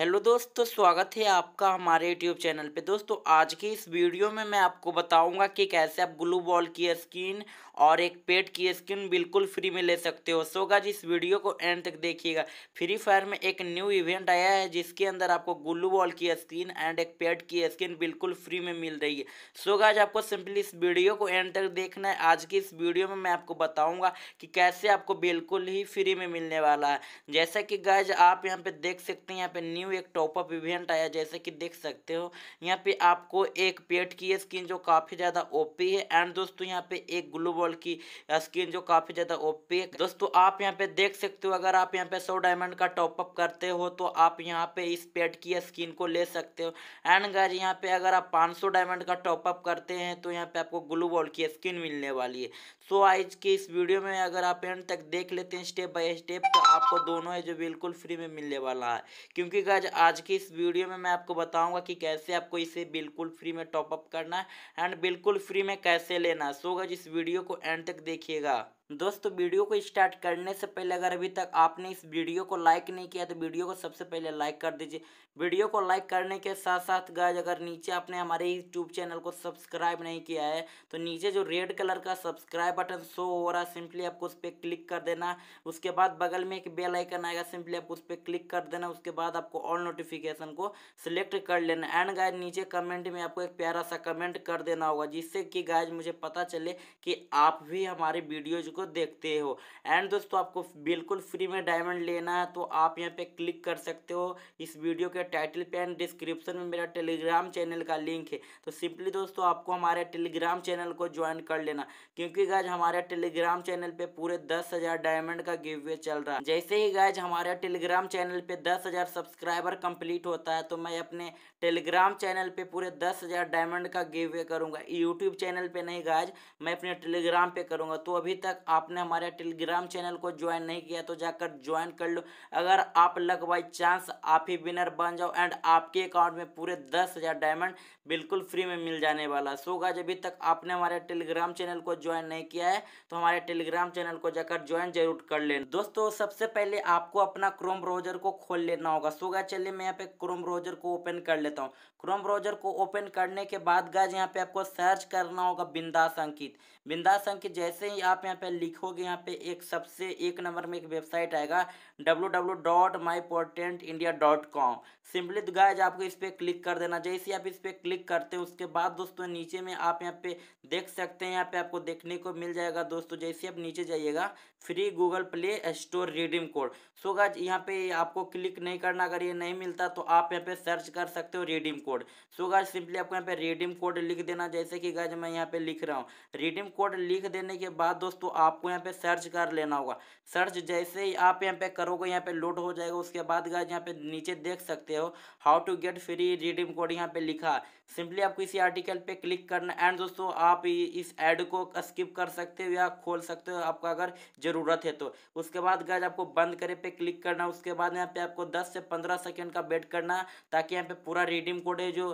hello दोस्तों तो स्वागत है आपका हमारे यूट्यूब चैनल पे दोस्तों आज की इस वीडियो में मैं आपको बताऊंगा कि कैसे आप ग्लू बॉल की स्किन और एक पेट की स्किन बिल्कुल फ्री में ले सकते हो सो गाज इस वीडियो को एंड तक देखिएगा फ्री फायर में एक न्यू इवेंट आया है जिसके अंदर आपको ग्लू बॉल की स्किन एंड एक पेट की स्किन बिल्कुल फ्री में मिल रही है सो गाज आपको सिंपली इस वीडियो को एंड तक देखना है आज की इस वीडियो में मैं आपको बताऊँगा कि कैसे आपको बिल्कुल ही फ्री में मिलने वाला है जैसा कि गज आप यहाँ पर देख सकते हैं यहाँ पर न्यू न्यू एक टॉपअप इवेंट आया जैसे कि देख सकते हो यहाँ पे आपको एक पेट की स्किन जो काफ़ी ज़्यादा ओपी है एंड दोस्तों यहाँ पे एक ग्लू बॉल की स्किन जो काफ़ी ज़्यादा ओपी है दोस्तों आप यहाँ पे देख सकते हो अगर आप यहाँ पे सौ डायमंड का टॉपअप करते हो तो आप यहाँ पे इस पेट की स्किन को ले सकते हो एंड गाइज यहाँ पे अगर आप 500 डायमंड का टॉपअप करते हैं तो यहाँ पे आपको ग्लू बॉल की स्किन मिलने वाली है सो आज की इस वीडियो में अगर आप एंड तक देख लेते हैं स्टेप बाय स्टेप तो आपको दोनों है जो बिल्कुल फ्री में मिलने वाला है क्योंकि देखिएगा आज की इस वीडियो में मैं आपको बताऊंगा कि कैसे आपको इसे बिल्कुल फ्री में टॉपअप करना है एंड बिल्कुल फ्री में कैसे लेना है सो गज इस वीडियो को एंड तक देखिएगा दोस्तों वीडियो को स्टार्ट करने से पहले अगर अभी तक आपने इस वीडियो को लाइक नहीं किया तो वीडियो को सबसे पहले लाइक कर दीजिए वीडियो को लाइक करने के साथ साथ गाज अगर नीचे आपने हमारे यूट्यूब चैनल को सब्सक्राइब नहीं किया है तो नीचे जो रेड कलर का सब्सक्राइब बटन शो हो रहा है सिंपली आपको उस पर क्लिक कर देना उसके बाद बगल में एक बेल आइकन आएगा सिंपली आपको उस पर क्लिक कर देना उसके बाद आपको ऑल नोटिफिकेशन को सिलेक्ट कर लेना एंड गाय नीचे कमेंट में आपको एक प्यारा सा कमेंट कर देना होगा जिससे कि गायज मुझे पता चले कि आप भी हमारे वीडियोज को को देखते हो एंड दोस्तों आपको बिल्कुल फ्री में डायमंड लेना है तो आप यहाँ पे क्लिक कर सकते हो इस वीडियो के टाइटल पे एंड डिस्क्रिप्शन में मेरा टेलीग्राम चैनल का लिंक है तो सिंपली दोस्तों आपको हमारे टेलीग्राम चैनल को ज्वाइन कर लेना क्योंकि गायज हमारे टेलीग्राम चैनल पर पूरे दस हजार डायमंड का गिव वे चल रहा है जैसे ही गायज हमारे टेलीग्राम चैनल पर दस हजार सब्सक्राइबर कंप्लीट होता है तो मैं अपने टेलीग्राम चैनल पर पूरे दस हजार डायमंड का गिव वे करूँगा यूट्यूब चैनल पर नहीं गायज मैं अपने टेलीग्राम पे करूँगा तो अभी तक आपने हमारे टेलीग्राम चैनल को ज्वाइन नहीं किया तो जाकर ज्वाइन कर लो अगर आप लक बाई चांस आप ही विनर बन जाओ एंड आपके अकाउंट में पूरे दस हज़ार डायमंड बिल्कुल फ्री में मिल जाने वाला सो गाज अभी तक आपने हमारे टेलीग्राम चैनल को ज्वाइन नहीं किया है तो हमारे टेलीग्राम चैनल को जाकर ज्वाइन जरूर कर लेना दोस्तों सबसे पहले आपको अपना क्रोम ब्राउजर को खोल लेना होगा सो गाय चलिए मैं यहाँ पे क्रोम ब्राउजर को ओपन कर लेता हूँ क्रोम ब्राउजर को ओपन करने के बाद गाज यहाँ पे आपको सर्च करना होगा बिंदास अंकित बिंदास अंकित जैसे ही आप यहाँ पे लिखोगे यहाँ पे एक सबसे एक नंबर में एक वेबसाइट आएगा W W dot my portent India dot com simply तो गाइज आपको इस पर क्लिक कर देना जैसे आप इस पर क्लिक करते हैं उसके बाद दोस्तों नीचे में आप यहाँ पे देख सकते हैं यहाँ पे आपको देखने को मिल जाएगा दोस्तों जैसे आप नीचे जाइएगा free Google Play Store redeem code so guys यहाँ पे आपको क्लिक नहीं करना अगर ये नहीं मिलता तो आप यहाँ पे सर्च कर सकते हो redeem code so guys simply आपको यहाँ पे रिडीम कोड लिख देना जैसे कि गाइज मैं यहाँ पे लिख रहा हूँ रिडीम कोड लिख देने के बाद दोस्तों आपको यहाँ पे सर्च कर लेना होगा सर्च जैसे ही आप यहाँ पे करोगे यहाँ पे लोड हो जाएगा उसके बाद गाइज यहाँ पे नीचे देख सकते हो how to get free redeem code यहाँ पे लिखा सिंपली आपको इसी आर्टिकल पे क्लिक करना एंड दोस्तों आप इस एड को स्किप कर सकते हो या खोल सकते हो आपका अगर ज़रूरत है तो उसके बाद गाइज आपको बंद करे पे क्लिक करना उसके बाद यहाँ पे आपको दस से पंद्रह सेकेंड का वेट करना ताकि यहाँ पे पूरा रिडीम कोड है जो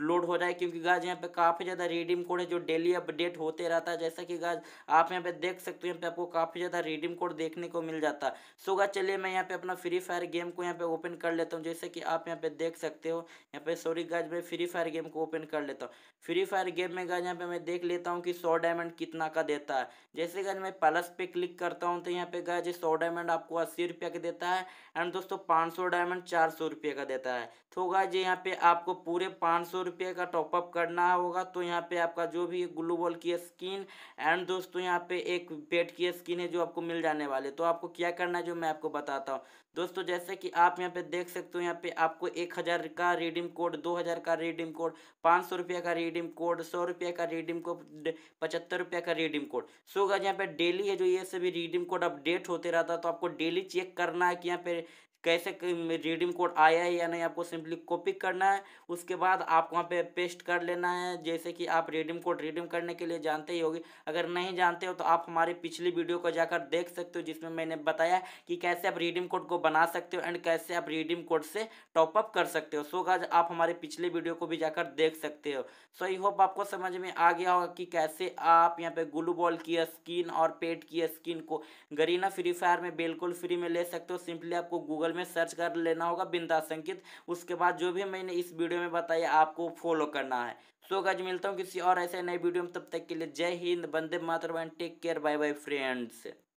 लोड हो जाए क्योंकि गाज यहाँ पे काफ़ी ज़्यादा रिडीम कोड है जो डेली अपडेट होते रहता है जैसा कि गाज आप यहाँ पे देख सकते हो यहाँ पे आपको काफ़ी ज़्यादा रिडीम कोड देखने को मिल जाता है सो सोगा चलिए मैं यहाँ पे अपना फ्री फायर गेम को यहाँ पे ओपन कर लेता हूँ जैसे कि आप यहाँ पे देख सकते हो यहाँ पे सॉरी गाज मैं फ्री फायर गेम को ओपन कर लेता हूँ फ्री फायर गेम में गाज यहाँ पे मैं देख लेता हूँ कि सौ डायमंड कितना का देता है जैसे गाज मैं प्लस पे क्लिक करता हूँ तो यहाँ पे गाज सौ डायमंड आपको अस्सी रुपये का देता है एंड दोस्तों पाँच सौ डायमंड चार सौ रुपये का देता है तो गाज यहाँ पे आपको पूरे पाँच सौ रुपये का टॉपअप करना होगा तो यहाँ पे आपका जो भी ग्लू बॉल की स्किन एंड दोस्तों यहाँ पे एक पेट की स्किन है जो आपको मिल जाने वाले तो आपको क्या करना है जो मैं आपको बताता हूँ दोस्तों जैसे कि आप यहाँ पे देख सकते हो यहाँ पे आपको एक हज़ार का रिडीम कोड दो हज़ार का रिडीम कोड पाँच सौ रुपये का रिडीम कोड सौ रुपये का रिडीम कोड पचहत्तर रुपये का रिडीम कोड सो अगर यहाँ पे डेली है जो ये सभी रिडीम कोड अपडेट होते रहता है तो आपको डेली चेक करना है कि यहाँ पे कैसे रिडीम कोड आया है या नहीं आपको सिंपली कॉपी करना है उसके बाद आप वहाँ पे पेस्ट कर लेना है जैसे कि आप रिडीम कोड रिडीम करने के लिए जानते ही होगी अगर नहीं जानते हो तो आप हमारे पिछली वीडियो को जाकर देख सकते हो जिसमें मैंने बताया कि कैसे आप रिडीम कोड को बना सकते हो एंड कैसे आप रिडीम कोड से टॉपअप कर सकते हो सो गाज आप हमारे पिछले वीडियो को भी जाकर देख सकते हो सो आई होप आपको समझ में आ गया होगा कि कैसे आप यहाँ पे ग्लू बॉल की स्किन और पेट की स्किन को गरीना फ्री फायर में बिल्कुल फ्री में ले सकते हो सिंपली आपको गूगल गूगल में सर्च कर लेना होगा बिंदा संकित उसके बाद जो भी मैंने इस वीडियो में बताया आपको फॉलो करना है सो गज मिलता हूँ किसी और ऐसे नए वीडियो में तब तक के लिए जय हिंद बंदे मातृ take care bye bye friends